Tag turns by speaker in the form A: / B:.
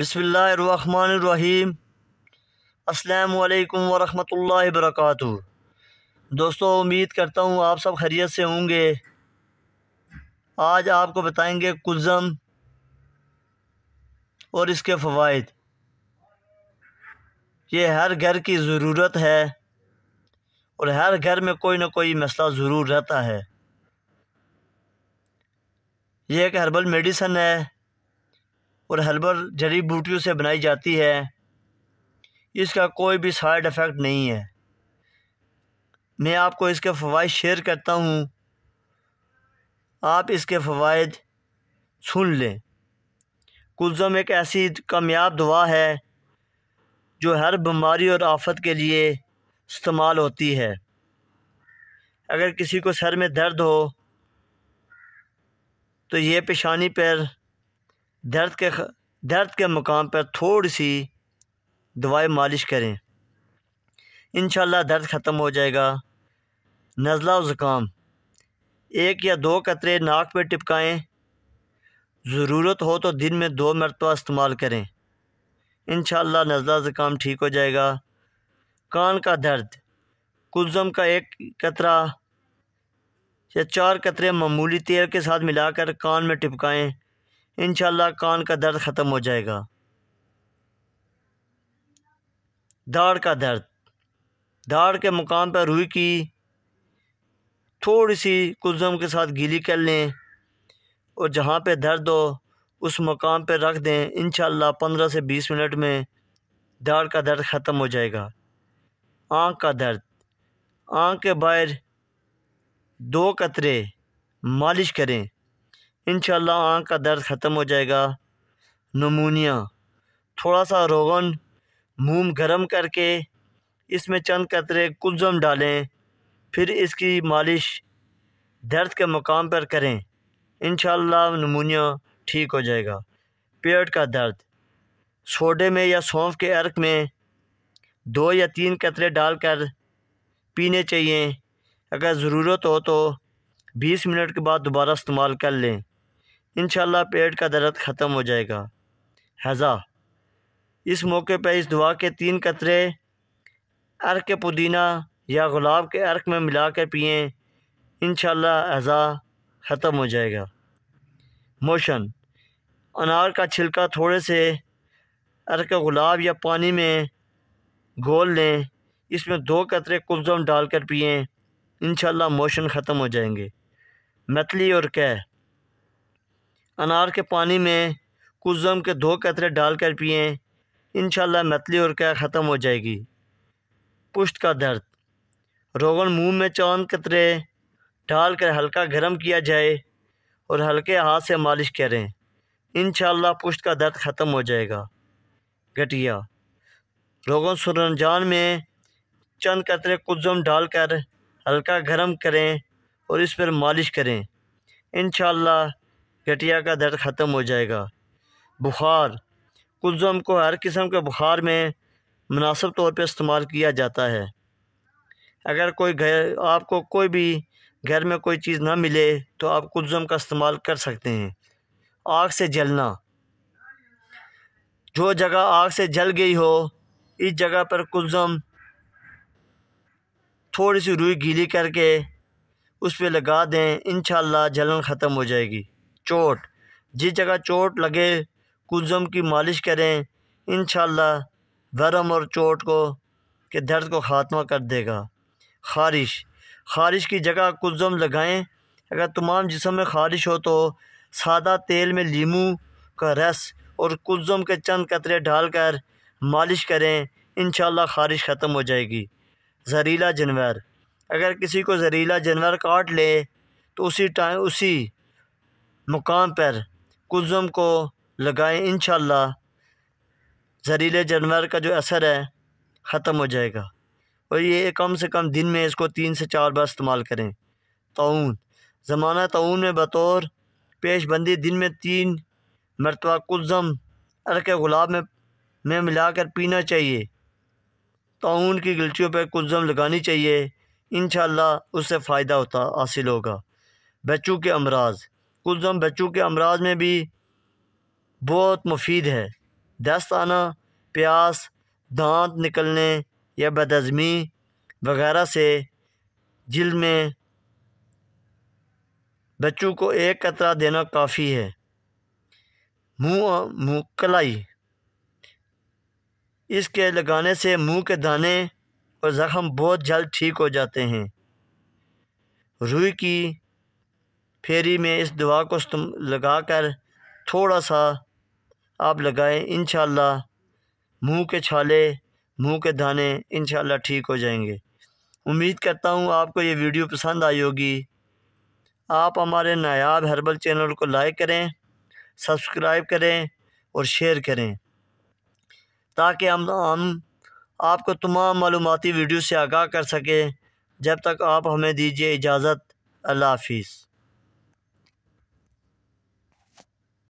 A: बसमीम अल्लाम वरहमल वर्क दोस्तों उम्मीद करता हूँ आप सब खैरियत से होंगे आज आपको बताएंगे कुज़म और इसके फ़वाद ये हर घर की ज़रूरत है और हर घर में कोई ना कोई मसला ज़रूर रहता है ये एक हर्बल मेडिसन है और हर्बल जड़ी बूटियों से बनाई जाती है इसका कोई भी साइड इफ़ेक्ट नहीं है मैं आपको इसके फ़वाद शेयर करता हूँ आप इसके फ़वाद सुन लें कुलज़म एक ऐसी कामयाब दुआ है जो हर बीमारी और आफत के लिए इस्तेमाल होती है अगर किसी को सर में दर्द हो तो ये पेशानी पर दर्द के दर्द के मुकाम पर थोड़ी सी दवाई मालिश करें इन दर्द ख़त्म हो जाएगा नज़ला और ज़ुकाम एक या दो कतरे नाक पर टिपकाएँ ज़रूरत हो तो दिन में दो मरतबा इस्तेमाल करें इन नज़ला ज़ुकाम ठीक हो जाएगा कान का दर्द कुलज़म का एक कतरा या चार कतरे मामूली तेल के साथ मिलाकर कान में टिपकाएँ इन कान का दर्द ख़त्म हो जाएगा दाढ़ का दर्द दाढ़ के मुकाम पर रुई की थोड़ी सी कुलजम के साथ गीली कर लें और जहाँ पे दर्द हो उस मुकाम पे रख दें इन पंद्रह से बीस मिनट में दाढ़ का दर्द ख़त्म हो जाएगा आँख का दर्द आँख के बाहर दो कतरे मालिश करें इन आँख का दर्द ख़त्म हो जाएगा नमूनिया थोड़ा सा रोगन मुँह गर्म करके इसमें चंद कतरे कुलजम डालें फिर इसकी मालिश दर्द के मकाम पर करें इन नमूनिया ठीक हो जाएगा पेट का दर्द सोडे में या सौंफ के अर्क में दो या तीन कतरे डालकर पीने चाहिए अगर ज़रूरत हो तो बीस मिनट के बाद दोबारा इस्तेमाल कर लें इन पेट का दर्द ख़त्म हो जाएगा हजा इस मौके पर इस दुआ के तीन कतरे अर्क पुदीना या गुलाब के अर्क में मिला कर पिएँ इन हैज़ा ख़त्म हो जाएगा मोशन अनार का छिलका थोड़े से अर्क गुलाब या पानी में घोल लें इसमें दो कतरे कुब्ज़म डालकर पिएँ इन मोशन ख़त्म हो जाएंगे मतली और कै अनार के पानी में कुज़म के दो कतरे डाल कर पिएँ इन मतली और क्या ख़त्म हो जाएगी पुश्त का दर्द रोगन मुंह में चौंद कतरे डाल कर हल्का गर्म किया जाए और हल्के हाथ से मालिश करें इन पुश्त का दर्द ख़त्म हो जाएगा गटिया रोगन सुरंजान में चंद कतरे डाल डालकर हल्का गर्म करें और इस पर मालिश करें इन गठिया का दर्द ख़त्म हो जाएगा बुखार कुलज़म को हर किस्म के बुखार में मुनासब तौर पर इस्तेमाल किया जाता है अगर कोई घर आपको कोई भी घर में कोई चीज़ ना मिले तो आप कुलज़म का इस्तेमाल कर सकते हैं आग से जलना जो जगह आग से जल गई हो इस जगह पर कुलज़म थोड़ी सी रुई गीली करके उस पर लगा दें इन जलन ख़त्म हो जाएगी चोट जिस जगह चोट लगे कुलज़म की मालिश करें इन शरम और चोट को के दर्द को ख़ात्मा कर देगा खारिश खारिश की जगह कुलज़म लगाएं अगर तमाम जिसम में खारिश हो तो सादा तेल में लीमू का रस और कुलज़म के चंद कतरे डालकर मालिश करें इन खारिश ख़त्म हो जाएगी जहरीला जानवर अगर किसी को जहरीला जानवर काट ले तो उसी टाइम उसी मुकाम पर कुम को लगाएं इन शहरीले जानवर का जो असर है ख़त्म हो जाएगा और ये कम से कम दिन में इसको तीन से चार बार इस्तेमाल करें तोन ज़माना तोन में बतौर पेशबंदी दिन में तीन मरतबा कुज़म अरक गुलाब में में मिलाकर पीना चाहिए ताउन की गिलटियों पर कुम लगानी चाहिए इन उससे फ़ायदा होता हासिल होगा बच्चों के अमराज़ कुलज़म बच्चों के अमराज में भी बहुत मुफीद है दस्त आना प्यास दांत निकलने या बदज़मी वगैरह से जल्द में बच्चों को एक कतरा देना काफ़ी है मुँह मुँह कलाई इसके लगाने से मुंह के दाने और ज़ख़म बहुत जल्द ठीक हो जाते हैं रुई की फेरी में इस दवा को लगा कर थोड़ा सा आप लगाएं इन मुंह के छाले मुंह के दाने इन ठीक हो जाएंगे उम्मीद करता हूँ आपको ये वीडियो पसंद आई होगी आप हमारे नायाब हर्बल चैनल को लाइक करें सब्सक्राइब करें और शेयर करें ताकि हम हम आपको तमाम मालूमती वीडियो से आगाह कर सकें जब तक आप हमें दीजिए इजाज़त अल्लाह हाफिज़